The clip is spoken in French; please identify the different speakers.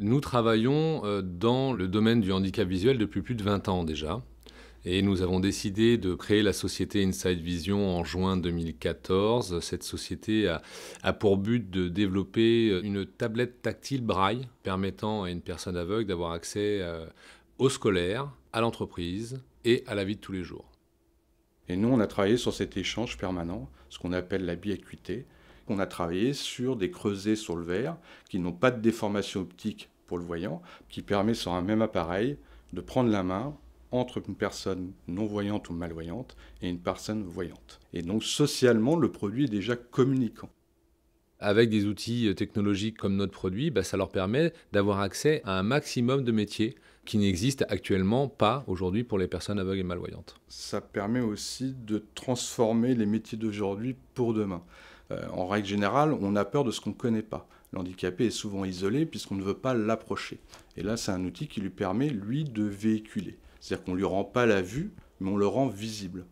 Speaker 1: Nous travaillons euh, dans le domaine du handicap visuel depuis plus de 20 ans déjà. Et nous avons décidé de créer la société Inside Vision en juin 2014. Cette société a, a, pour but de développer euh, une tablette tactile braille permettant à une personne aveugle d'avoir accès euh, au scolaire, à l'entreprise et à la vie de tous les jours.
Speaker 2: Et nous, on a travaillé sur cet échange permanent, ce qu'on appelle la biacuité, on a travaillé sur des creusets sur le verre qui n'ont pas de déformation optique pour le voyant, qui permet sur un même appareil de prendre la main entre une personne non-voyante ou malvoyante et une personne voyante. Et donc socialement,
Speaker 1: le produit est déjà communicant. Avec des outils euh, technologiques comme notre produit, bah, ça leur permet d'avoir accès à un maximum de métiers qui n'existent actuellement pas aujourd'hui pour les personnes aveugles et malvoyantes.
Speaker 2: Ça permet aussi de transformer les métiers d'aujourd'hui pour demain. Euh, en règle générale, on a peur de ce qu'on ne connaît pas. L'handicapé est souvent isolé puisqu'on ne veut pas l'approcher. Et là, c'est un outil qui lui permet, lui, de véhiculer. C'est-à-dire qu'on
Speaker 1: ne lui rend pas la vue, mais on le rend visible.